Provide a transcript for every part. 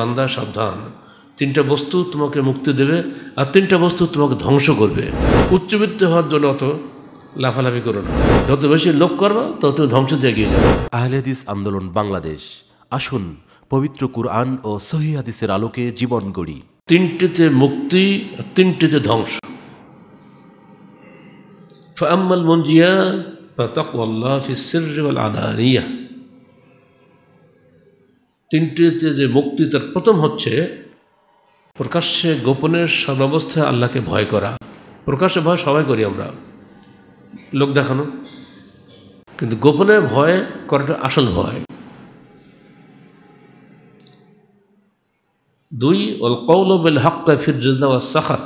বান্দা সাবধান তিনটা বস্তু তোমাকে মুক্তি দেবে আর তিনটা বস্তু তোমাকে ধ্বংস করবে উচ্চবিত্ত হওয়ার জন্য অত লাফালাফি করো না যত বেশি লোক করবো তত ধ্বংস দিয়ে গিয়ে যাবে আহলেদিস আন্দোলন বাংলাদেশ আসুন পবিত্র কুরআন ও সহিদিসের আলোকে জীবন গড়ি তিনটিতে মুক্তি তিনটিতে ধ্বংস فأما মঞ্জিয়া فتقوى الله في তিনটিতে যে মুক্তি তার প্রথম হচ্ছে প্রকাশ্যে গোপনের সর্বাবস্থায় আল্লাহকে ভয় করা প্রকাশ্যে ভয় সবাই করি আমরা লোক দেখানো কিন্তু গোপনে ভয় করাটা আসল ভয় দুই ওল কৌল বেল ফির ফিরজা সাখাত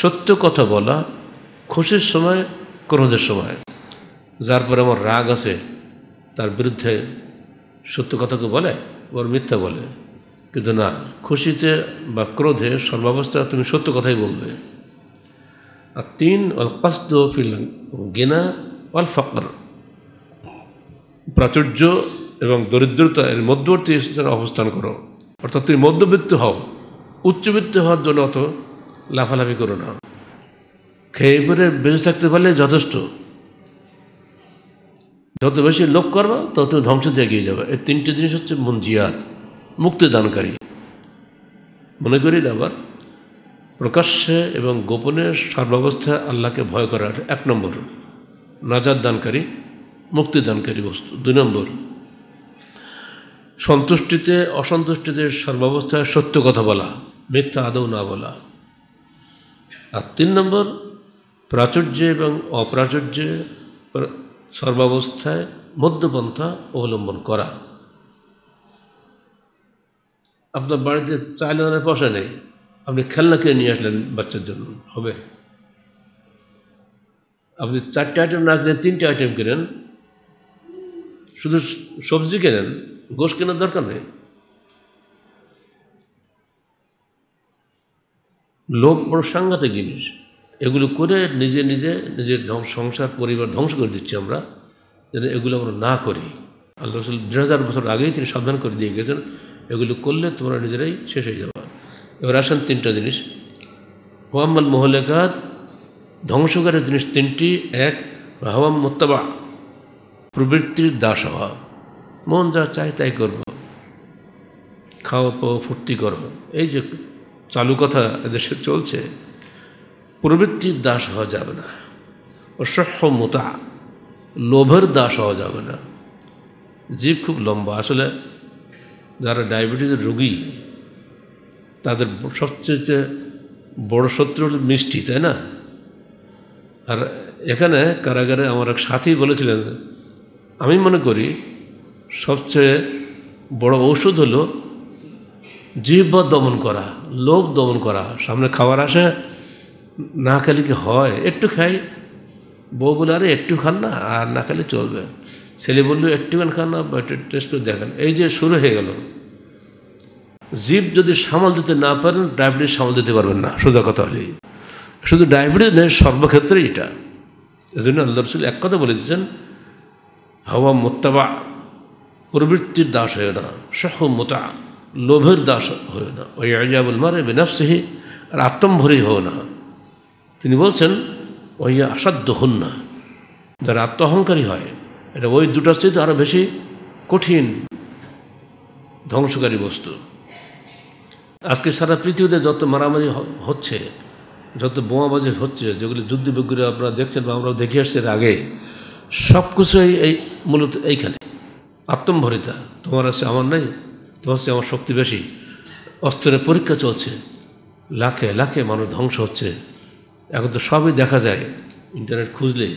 সত্য কথা বলা খুশির সময় ক্রোধের সময় যার পরে আমার রাগ আছে তার বিরুদ্ধে সত্য কথা বলে ওর মিথ্যা বলে কিন্তু না খুশিতে বা ক্রোধে সর্বাবস্থা তুমি সত্য কথাই বলবে আর তিন অল কষ্ট ফিল গেনা অল ফকর প্রাচুর্য এবং দরিদ্রতা এর মধ্যবর্তী স্থানে অবস্থান করো অর্থাৎ তুমি মধ্যবিত্ত হও উচ্চবিত্ত হওয়ার জন্য অত লাফালাফি করো না খেয়ে পরে বেঁচে থাকতে পারলে যথেষ্ট যত বেশি লোক করবো তত ধ্বংস থেকে এগিয়ে যাবে এই তিনটে জিনিস হচ্ছে মন জিয়াদ মুক্তি দানকারী মনে করি আবার প্রকাশ্যে এবং গোপনে সর্বাবস্থায় আল্লাহকে ভয় করার এক নম্বর নাজাদ দানকারী মুক্তিদানকারী বস্তু দুই নম্বর সন্তুষ্টিতে অসন্তুষ্টিতে সর্বাবস্থায় সত্য কথা বলা মিথ্যা আদৌ না বলা আর তিন নম্বর প্রাচুর্য এবং অপ্রাচুর্যে সর্বাবস্থায় মধ্যপন্থা অবলম্বন করা আপনার বাড়িতে চাইলে অনেক পয়সা নেই আপনি খেলনা কিনে নিয়ে আসলেন বাচ্চার জন্য হবে আপনি চারটে আইটেম না কিনেন তিনটে আইটেম কিনেন শুধু সবজি কেনেন গোশ কেনার দরকার নেই লোভ বড় সাংঘাতিক জিনিস এগুলো করে নিজে নিজে নিজের সংসার পরিবার ধ্বংস করে দিচ্ছি আমরা যেন এগুলো আমরা না করি আল্লাহ রসুল দেড় হাজার বছর আগেই তিনি সাবধান করে দিয়ে গেছেন এগুলো করলে তোমরা নিজেরাই শেষ হয়ে যাবে এবার আসেন তিনটা জিনিস হোয়াম্মাল মোহলেকাত ধ্বংসকারী জিনিস তিনটি এক হওয়াম মোত্তাবা প্রবৃত্তির দাস হওয়া মন যা চায় তাই করব খাওয়া পাওয়া ফুর্তি করো এই যে চালু কথা এদেশে চলছে প্রবৃত্তির দাস হওয়া যাবে না মোতা লোভের দাস হওয়া যাবে না জীব খুব লম্বা আসলে যারা ডায়াবেটিসের রোগী তাদের সবচেয়ে বড় শত্রু হল মিষ্টি তাই না আর এখানে কারাগারে আমার এক সাথী বলেছিলেন আমি মনে করি সবচেয়ে বড় ঔষধ হলো জীব দমন করা লোভ দমন করা সামনে খাবার আসে না খেলে কি হয় একটু খাই বউ বলে আরে একটু খান না আর না খেলে চলবে ছেলে বললো একটুখান খান না বা টেস্ট করে দেখেন এই যে শুরু হয়ে গেল জীব যদি সামাল দিতে না পারেন ডায়াবেটিস সামাল দিতে পারবেন না সোজা কথা হলেই শুধু ডায়াবেটিস নেই সর্বক্ষেত্রে এটা এই জন্য আল্লাহ রসুল এক কথা বলে দিয়েছেন হাওয়া মোত্তাবা প্রবৃত্তির দাস হয় না সহ মোতা লোভের দাস হয় না ওই আজাবুল মারে বেনাফসিহি আর আত্মম্ভরী হও না তিনি বলছেন ওই হন না যারা আত্মহংকারী হয় এটা ওই দুটো চেয়ে আরও বেশি কঠিন ধ্বংসকারী বস্তু আজকে সারা পৃথিবীতে যত মারামারি হচ্ছে যত বোমাবাজি হচ্ছে যেগুলি যুদ্ধবিজ্ঞরা আপনারা দেখছেন বা আমরাও দেখে আসছি এর আগে সব কিছুই এই মূলত এইখানে আত্মম্ভরিতা তোমার আছে আমার নাই তোমার আছে আমার শক্তি বেশি অস্ত্রের পরীক্ষা চলছে লাখে লাখে মানুষ ধ্বংস হচ্ছে এখন তো সবই দেখা যায় ইন্টারনেট খুঁজলে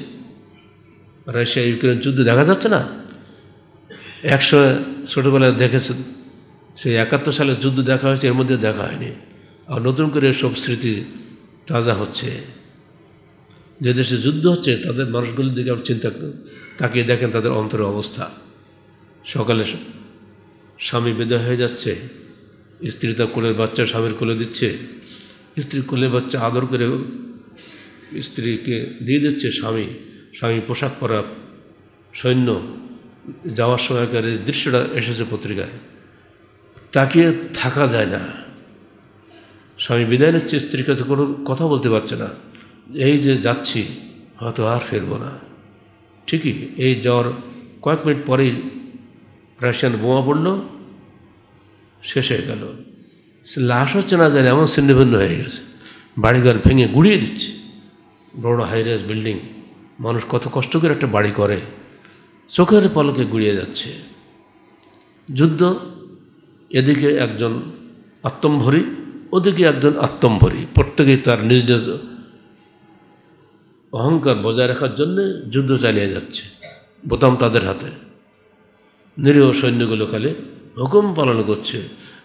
রাশিয়া ইউক্রেন যুদ্ধ দেখা যাচ্ছে না একশো ছোটোবেলায় দেখেছে সেই একাত্তর সালে যুদ্ধ দেখা হয়েছে এর মধ্যে দেখা হয়নি আর নতুন করে সব স্মৃতি তাজা হচ্ছে যে দেশে যুদ্ধ হচ্ছে তাদের মানুষগুলির দিকে আপনি চিন্তা তাকিয়ে দেখেন তাদের অন্তরের অবস্থা সকালে স্বামী বিদায় হয়ে যাচ্ছে স্ত্রী তার কোলের বাচ্চা স্বামীর কোলে দিচ্ছে স্ত্রী কোলে বাচ্চা আদর করে স্ত্রীকে দিয়ে দিচ্ছে স্বামী স্বামী পোশাক পরা সৈন্য যাওয়ার সময়কার এই দৃশ্যটা এসেছে পত্রিকায় তাকে থাকা যায় না স্বামী বিদায় নিচ্ছে স্ত্রীর কাছে কোনো কথা বলতে পারছে না এই যে যাচ্ছি হয়তো আর ফেরবো না ঠিকই এই জ্বর কয়েক মিনিট পরেই রাশিয়ান বোমা পড়ল শেষ হয়ে গেল লাশ হচ্ছে না যায় এমন ছিন্নভিন্ন হয়ে গেছে বাড়িঘর ভেঙে গুড়িয়ে দিচ্ছে বড় হাই রাইজ বিল্ডিং মানুষ কত কষ্ট করে একটা বাড়ি করে চোখের পলকে গুড়িয়ে যাচ্ছে যুদ্ধ এদিকে একজন আত্মম্ভরী ওদিকে একজন আত্মম্ভরী প্রত্যেকেই তার নিজ নিজ অহংকার বজায় রাখার জন্যে যুদ্ধ চালিয়ে যাচ্ছে বোতাম তাদের হাতে নিরীহ সৈন্যগুলো খালি হুকুম পালন করছে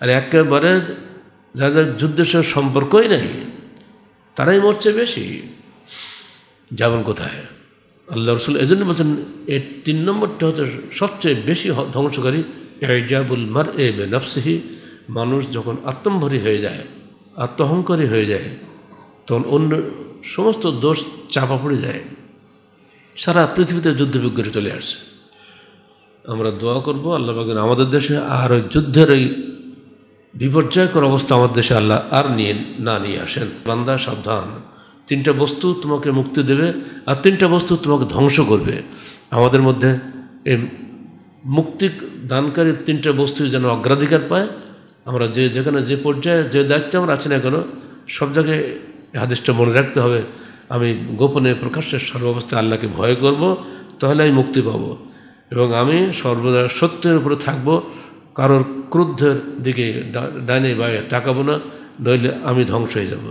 আর একেবারে যাদের যুদ্ধের সঙ্গে সম্পর্কই নাই তারাই মরছে বেশি যাবেন কোথায় আল্লাহ রসুল এই জন্য বলছেন এর তিন নম্বরটা হচ্ছে সবচেয়ে বেশি ধ্বংসকারী এজাবুল মার এ নফসিহি মানুষ যখন আত্মম্ভরী হয়ে যায় আত্মহংকারী হয়ে যায় তখন অন্য সমস্ত দোষ চাপা পড়ে যায় সারা পৃথিবীতে যুদ্ধবিজ্ঞানী চলে আসছে আমরা দোয়া করব আল্লাহ বাগান আমাদের দেশে আর ওই যুদ্ধের ওই বিপর্যয়কর অবস্থা আমাদের দেশে আল্লাহ আর নিয়ে না নিয়ে আসেন বান্দা সাবধান তিনটা বস্তু তোমাকে মুক্তি দেবে আর তিনটা বস্তু তোমাকে ধ্বংস করবে আমাদের মধ্যে এই মুক্তি দানকারী তিনটা বস্তু যেন অগ্রাধিকার পায় আমরা যে যেখানে যে পর্যায়ে যে দায়িত্বে আমরা আছি না কেন সব জায়গায় হাদিসটা মনে রাখতে হবে আমি গোপনে প্রকাশ্যে সর্বাবস্থায় আল্লাহকে ভয় করব তাহলে আমি মুক্তি পাব এবং আমি সর্বদা সত্যের উপরে থাকব কারোর ক্রুদ্ধের দিকে ডাইনে বাইরে তাকাবো না নইলে আমি ধ্বংস হয়ে যাবো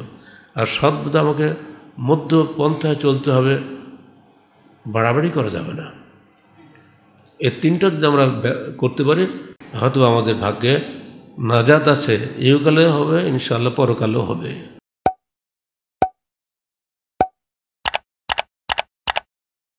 আর সর্বদা আমাকে মধ্য পন্থায় চলতে হবে বাড়াবাড়ি করা যাবে না এ তিনটা যদি আমরা করতে পারি হয়তো আমাদের ভাগ্যে নাজাত আছে ইহকালে হবে ইনশাআল্লাহ পরকালেও হবে